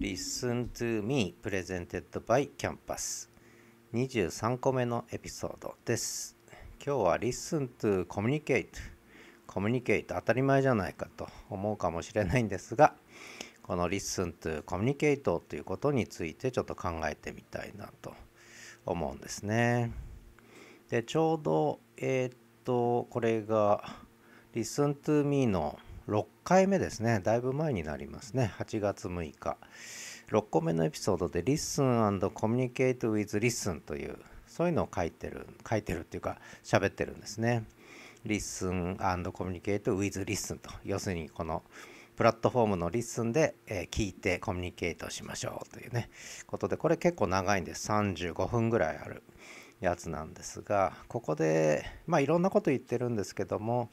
Listen to me presented by Campus 23個目のエピソードです今日は Listen to communicate コミュニケート当たり前じゃないかと思うかもしれないんですがこの Listen to communicate ということについてちょっと考えてみたいなと思うんですねでちょうどえー、っとこれが Listen to me の6回目ですね。だいぶ前になりますね。8月6日。6個目のエピソードで Listen and Communicate with Listen という、そういうのを書いてる、書いてるっていうか、喋ってるんですね。Listen and Communicate with Listen と。要するに、このプラットフォームの Listen で、え聞いてコミュニケートしましょうというね、ことで、これ結構長いんです。35分ぐらいあるやつなんですが、ここで、まあいろんなこと言ってるんですけども、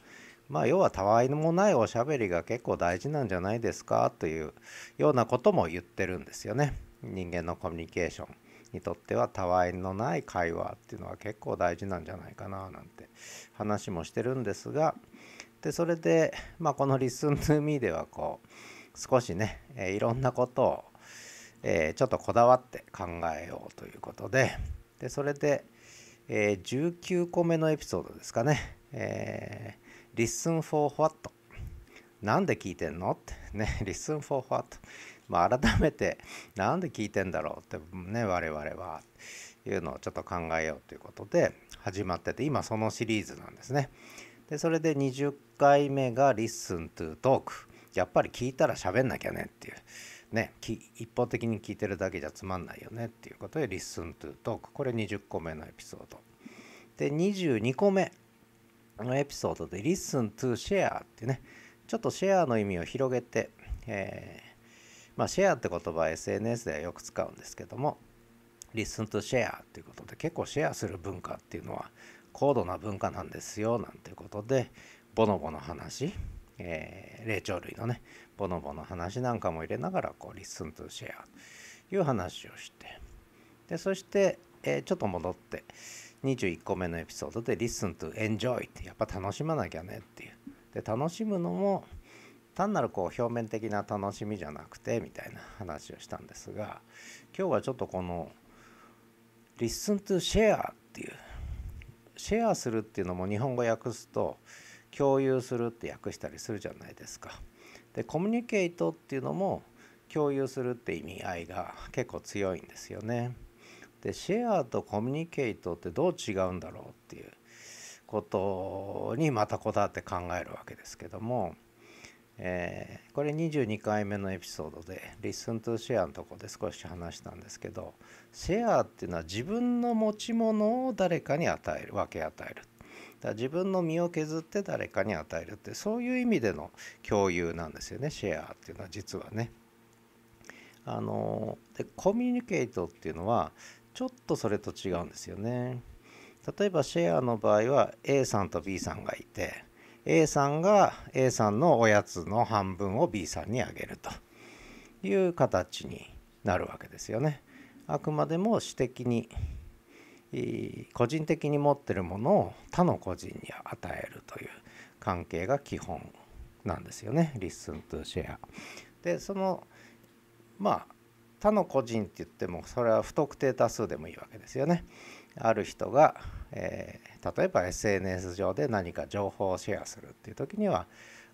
まあ要はたわいもないおしゃべりが結構大事なんじゃないですかというようなことも言ってるんですよね人間のコミュニケーションにとってはたわいのない会話っていうのは結構大事なんじゃないかななんて話もしてるんですがでそれで、まあ、この「Listen to Me」ではこう少しね、えいろんなことを、えちょっとこだわって考えようということででそれで、え19個目のエピソードですかね、え Listen for what? なんで聞いてんのってね、Listen for what? まあ、改めてなんで聞いてんだろうってね我々はいうのをちょっと考えようということで始まってて今そのシリーズなんですね。でそれで20回目が「Listen to Talk」やっぱり聞いたら喋んなきゃねっていうね一方的に聞いてるだけじゃつまんないよねっていうことで「Listen to Talk」これ20個目のエピソード。で22個目のエピソードで Listen to Share ってね、ちょっとシェアの意味を広げて、えー、まあシェアって言葉は SNS ではよく使うんですけども、Listen to Share っていうことで結構シェアする文化っていうのは高度な文化なんですよなんていうことで、ボノボの話、えー、霊長類のね、ボノボの話なんかも入れながら、こう、Listen to Share という話をして、で、そして、えー、ちょっと戻って、21個目のエピソードで「Listen to Enjoy」ってやっぱ楽しまなきゃねっていうで楽しむのも単なるこう表面的な楽しみじゃなくてみたいな話をしたんですが今日はちょっとこの「Listen to Share」っていうシェアするっていうのも日本語訳すと共有するって訳したりするじゃないですか。でコミュニケートっていうのも共有するって意味合いが結構強いんですよね。でシェアとコミュニケートってどう違うんだろうっていうことにまたこだわって考えるわけですけども、えー、これ22回目のエピソードで「Listen to Share」のとこで少し話したんですけどシェアっていうのは自分の持ち物を誰かに与える分け与える。だ自分の身を削って誰かに与えるってそういう意味での共有なんですよねシェアっていうのは実はね。あのでコミュニケートっていうのはちょっとそれと違うんですよね例えばシェアの場合は A さんと B さんがいて A さんが A さんのおやつの半分を B さんにあげるという形になるわけですよね。あくまでも私的に個人的に持ってるものを他の個人に与えるという関係が基本なんですよね。リッスントゥシェア。でそのまあ他の個人って言ってもそれは不特定多数でもいいわけですよね。ある人が、えー、例えば SNS 上で何か情報をシェアするっていう時には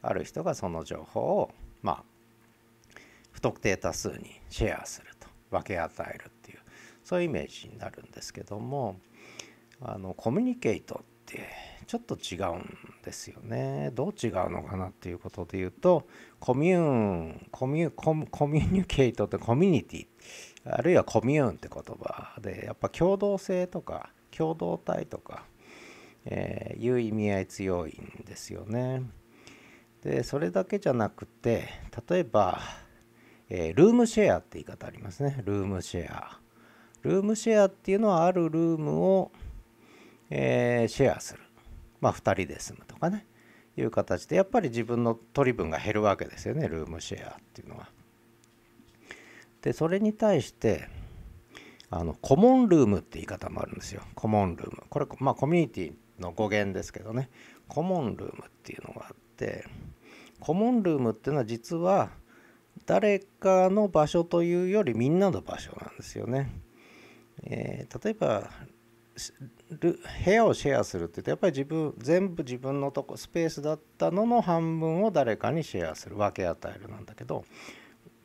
ある人がその情報をまあ不特定多数にシェアすると分け与えるっていうそういうイメージになるんですけどもあのコミュニケートってちょっと違うんですよねどう違うのかなっていうことで言うとコミューンコミュコミュニケートってコミュニティあるいはコミューンって言葉でやっぱ共同性とか共同体とか、えー、いう意味合い強いんですよね。でそれだけじゃなくて例えば、えー、ルームシェアって言い方ありますねルームシェア。ルームシェアっていうのはあるルームを、えー、シェアするまあ、2人で住むとかねいう形でやっぱり自分の取り分が減るわけですよねルームシェアっていうのは。でそれに対してあのコモンルームって言い方もあるんですよコモンルームこれまあコミュニティの語源ですけどねコモンルームっていうのがあってコモンルームっていうのは実は誰かの場所というよりみんなの場所なんですよね。えー、例えばる部屋をシェアするって言ってやっぱり自分全部自分のとこスペースだったのの半分を誰かにシェアする分け与えるなんだけど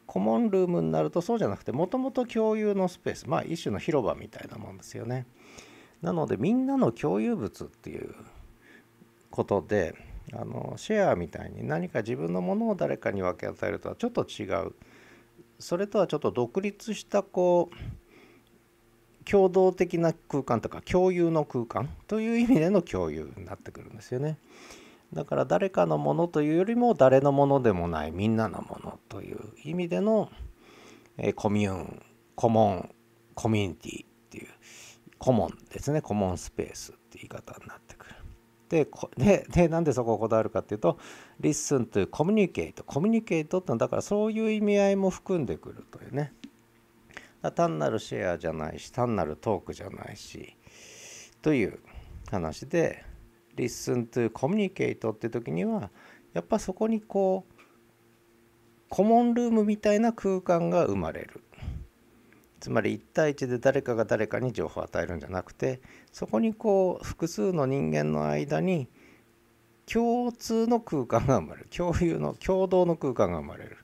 コモンルームになるとそうじゃなくてもともと共有のスペースまあ一種の広場みたいなもんですよね。なのでみんなの共有物っていうことであのシェアみたいに何か自分のものを誰かに分け与えるとはちょっと違うそれとはちょっと独立したこう共同的な空間とか共有の空間という意味での共有になってくるんですよね。だから誰かのものというよりも誰のものでもないみんなのものという意味での、えコミューンコモンコミュニティっていうコモンですねコモンスペースって言い方になってくる。でででなんでそこをこだわるかっていうと「リッスン」という「コミュニケート」「コミュニケート」ってのはだからそういう意味合いも含んでくるというね。単なるシェアじゃないし単なるトークじゃないしという話で「リッスン・トゥ・コミュニケイトって時にはやっぱそこにこうコモンルームみたいな空間が生まれるつまり1対1で誰かが誰かに情報を与えるんじゃなくてそこにこう複数の人間の間に共通の空間が生まれる共有の共同の空間が生まれる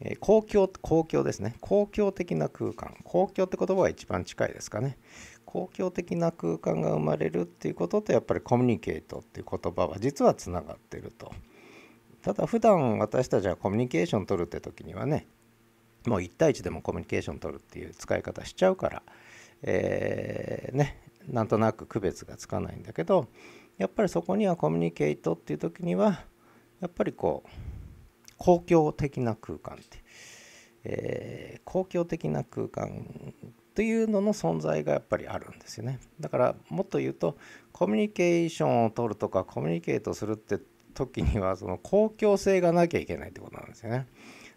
え公共、公共ですね。公共的な空間。公共って言葉が一番近いですかね。公共的な空間が生まれるっていうこととやっぱりコミュニケートっていう言葉は実はつながってると。ただ普段私たちはコミュニケーション取るって時にはねもう1対1でもコミュニケーション取るっていう使い方しちゃうから、えー、ね、なんとなく区別がつかないんだけどやっぱりそこにはコミュニケートっていう時にはやっぱりこう公共的な空間って、えー、公共的な空間というのの存在がやっぱりあるんですよねだからもっと言うとコミュニケーションを取るとかコミュニケートするって時にはその公共性がなきゃいけないってことなんですよね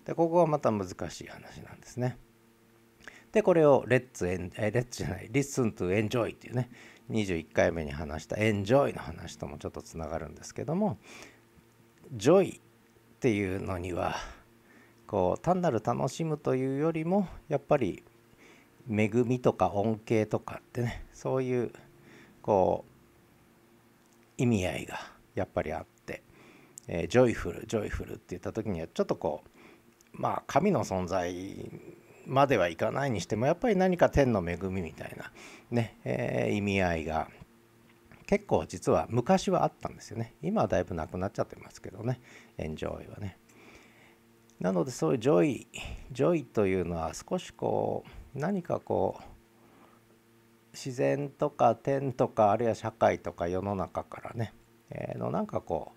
でここがまた難しい話なんですねでこれをレッツエンレッツじゃないリスントゥエンジョイっていうね21回目に話したエンジョイの話ともちょっとつながるんですけどもジョイっていうのにはこう単なる楽しむというよりもやっぱり恵みとか恩恵とかってねそういうこう意味合いがやっぱりあって、えー、ジョイフルジョイフルって言った時にはちょっとこうまあ神の存在まではいかないにしてもやっぱり何か天の恵みみたいなね、えー、意味合いが結構実は昔はあったんですよね今はだいぶなくなっちゃってますけどねエンジョイはねなのでそういうジョイジョイというのは少しこう何かこう自然とか天とかあるいは社会とか世の中からね、えー、のなんかこ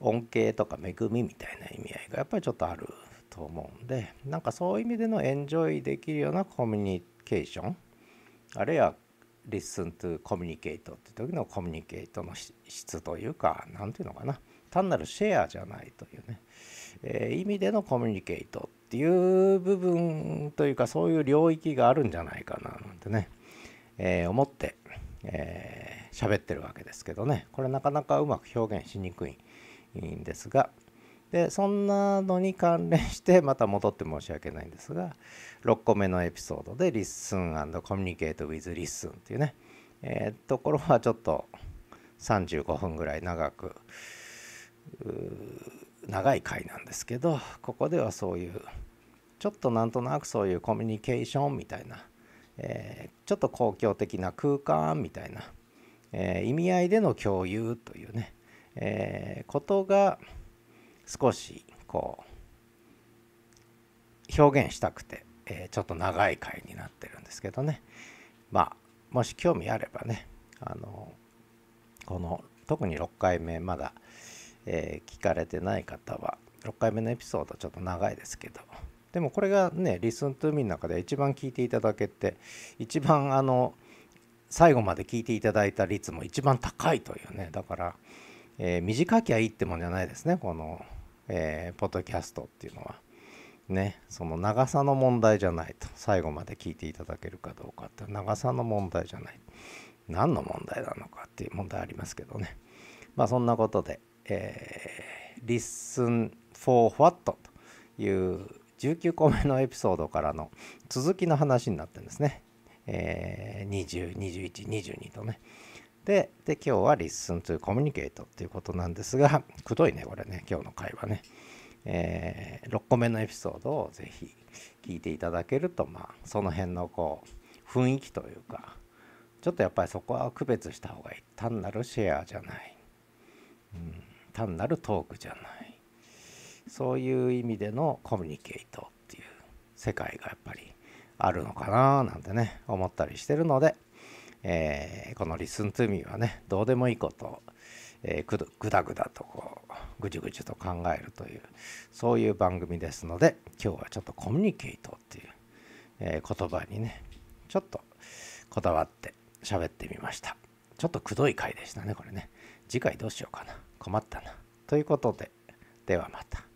う恩恵とか恵みみたいな意味合いがやっぱりちょっとあると思うんでなんかそういう意味でのエンジョイできるようなコミュニケーションあるいは l i s t e コミュニケートって時のコミュニケートの質というか何ていうのかな単なるシェアじゃないというね、えー、意味でのコミュニケートっていう部分というかそういう領域があるんじゃないかななんてね、えー、思って喋、えー、ってるわけですけどねこれなかなかうまく表現しにくいんですが、でそんなのに関連してまた戻って申し訳ないんですが6個目のエピソードで「Listen Communicate with Listen」っていうね、えー、ところはちょっと35分ぐらい長く長い回なんですけどここではそういうちょっとなんとなくそういうコミュニケーションみたいな、えー、ちょっと公共的な空間みたいな、えー、意味合いでの共有というね、えー、ことが少しこう表現したくて、えー、ちょっと長い回になってるんですけどねまあもし興味あればねあのこの特に6回目まだ、えー、聞かれてない方は6回目のエピソードちょっと長いですけどでもこれがね「リスントゥーミーの中で一番聞いていただけて一番あの最後まで聞いていただいた率も一番高いというねだから、えー、短きゃいいってもんじゃないですねこのえー、ポッドキャストっていうのはねその長さの問題じゃないと最後まで聞いていただけるかどうかって長さの問題じゃない何の問題なのかっていう問題ありますけどねまあそんなことで、えー、Listen for What という19個目のエピソードからの続きの話になってるんですね、えー、20、21、22とねでで今日はリッスントゥ・コミュニケートっていうことなんですがくどいねこれね今日の会話ね、えー、6個目のエピソードをぜひ聞いていただけるとまあその辺のこう雰囲気というかちょっとやっぱりそこは区別した方がいい単なるシェアじゃない、うん、単なるトークじゃないそういう意味でのコミュニケートっていう世界がやっぱりあるのかななんてね思ったりしてるのでえー、この「Listen to Me」はねどうでもいいことを、えー、ぐだぐだとこうぐじゅぐじゅと考えるというそういう番組ですので今日はちょっとコミュニケートっていう、えー、言葉にねちょっとこだわって喋ってみましたちょっとくどい回でしたねこれね次回どうしようかな困ったなということでではまた。